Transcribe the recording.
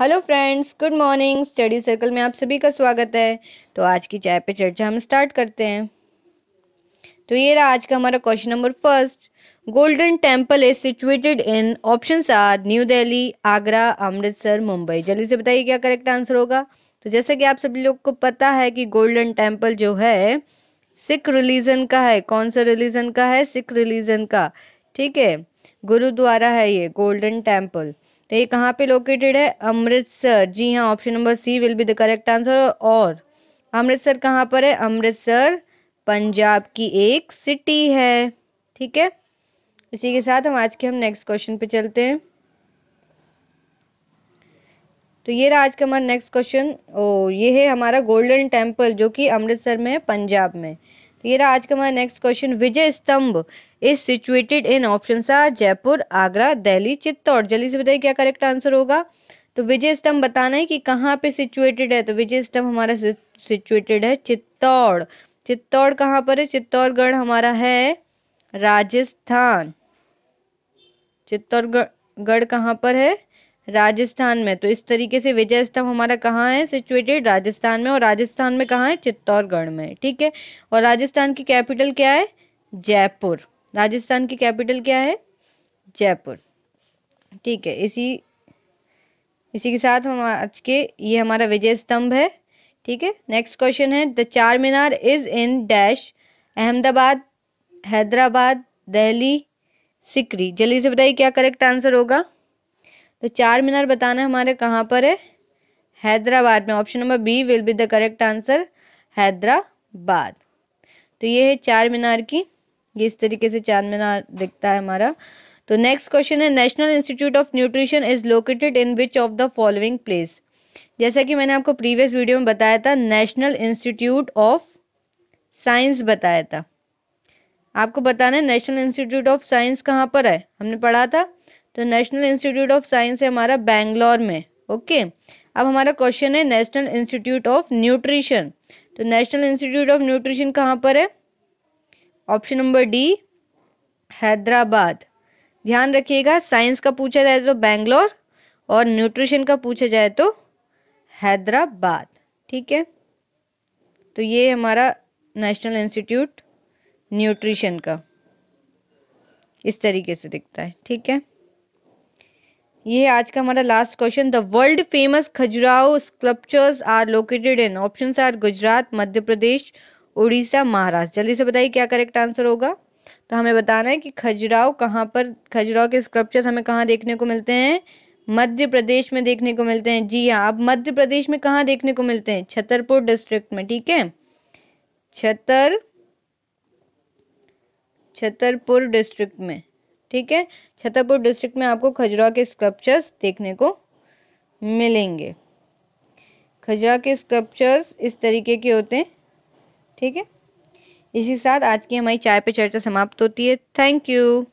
hello friends good morning study circle में आप सभी का स्वागत है तो आज की चाय पे चर्चा हम स्टार्ट करते हैं तो ये रहा आज का हमारा question number first golden temple is situated in option are new Delhi Agra Amritsar Mumbai जल्दी से बताइए क्या करेक्ट आंसर होगा तो जैसे कि आप सभी लोग को पता है कि गोल्डन टेम्पल जो है सिख रिलीजन का है कौन सा रिलीजन का है सिख रिलीजन का ठीक है गुरुद्वारा है ये गोल्डन टेम्पल ये कहाँ पे लोकेटेड है अमृतसर जी हाँ option number C will be the correct answer और अमृतसर कहाँ पर है अमृतसर पंजाब की एक सिटी है ठीक है इसी के साथ हम आज के हम नेक्स्ट क्वेश्चन पे चलते हैं तो ये रहा आज का हमारा नेक्स्ट क्वेश्चन ओ ये है हमारा गोल्डन टेम्पल जो कि अमृतसर में है पंजाब में ये रहा आज का हमारा next question Vijay Stambh is situated in option are Jaipur Agra Delhi Chittor जल्दी से बताइए क्या करेक्ट आंसर होगा तो विजय स्तंभ बताना है कि कहाँ पे सिचुएटेड है तो विजय स्तंभ हमारा सिचुएटेड है चित्तौड़ चित्तौड़ कहाँ पर है चित्तौड़गढ़ हमारा है राजस्थान चित्तौड़गढ़ गढ़ कहाँ पर है राजस्थान में तो इस तरीके से विजय स्तंभ हमारा कहाँ है सिचुएटेड राजस्थान में और राजस्थान में कहाँ है चित्तौड़गढ़ में ठीक है और राजस्थान की कैपिटल क्या है जयपुर राजस्थान की कैपिटल क्या है जयपुर ठीक है इसी इसी के साथ हम आज के ये हमारा विजय स्तंभ है ठीक है नेक्स्ट क्वेश्चन है the Char Minar is in dash Ahmedabad Hyderabad Delhi Sikri जल्दी से बताइए क्या करेक्ट आंसर होगा तो चार मीनार बताना हमारे कहाँ पर है हैदराबाद में option number B will be the correct answer Hyderabad तो ये है चार मीनार की ये इस तरीके से चार मीनार दिखता है हमारा तो नेक्स्ट क्वेश्चन है national institute of nutrition is located in which of the following place जैसा कि मैंने आपको प्रीवियस वीडियो में बताया था नेशनल इंस्टीट्यूट ऑफ साइंस बताया था आपको बताना है नेशनल इंस्टीट्यूट ऑफ साइंस कहाँ पर है हमने पढ़ा था तो नेशनल इंस्टीट्यूट ऑफ साइंस है हमारा बैंगलोर में ओके अब हमारा क्वेश्चन है नेशनल इंस्टीट्यूट ऑफ न्यूट्रिशन तो नेशनल इंस्टीट्यूट ऑफ न्यूट्रिशन कहाँ पर है ऑप्शन नंबर डी हैदराबाद ध्यान रखिएगा साइंस का पूछा जाए तो बैंगलोर और न्यूट्रिशन का पूछा जाए तो हैदराबाद ठीक है तो ये हमारा नेशनल इंस्टीट्यूट न्यूट्रिशन का इस तरीके से दिखता है ठीक है ये आज का हमारा last question the world famous Khajuraho sculptures are located in option are Gujarat Madhya Pradesh Orissa Maharashtra जल्दी से बताइए क्या करेक्ट आंसर होगा तो हमें बताना है कि खजुराहो कहाँ पर खजुराहो के स्कल्पचर्स हमें कहाँ देखने को मिलते हैं मध्य प्रदेश में देखने को मिलते हैं जी हाँ अब मध्य प्रदेश में कहाँ देखने को मिलते हैं छतरपुर डिस्ट्रिक्ट में ठीक है छतर छतरपुर डिस्ट्रिक्ट में ठीक है छतरपुर डिस्ट्रिक्ट में आपको खजुरा के स्कल्पचर्स देखने को मिलेंगे खजुरा के स्कल्पचर्स इस तरीके के होते हैं ठीक है इसी साथ आज की हमारी चाय पे चर्चा समाप्त होती है थैंक यू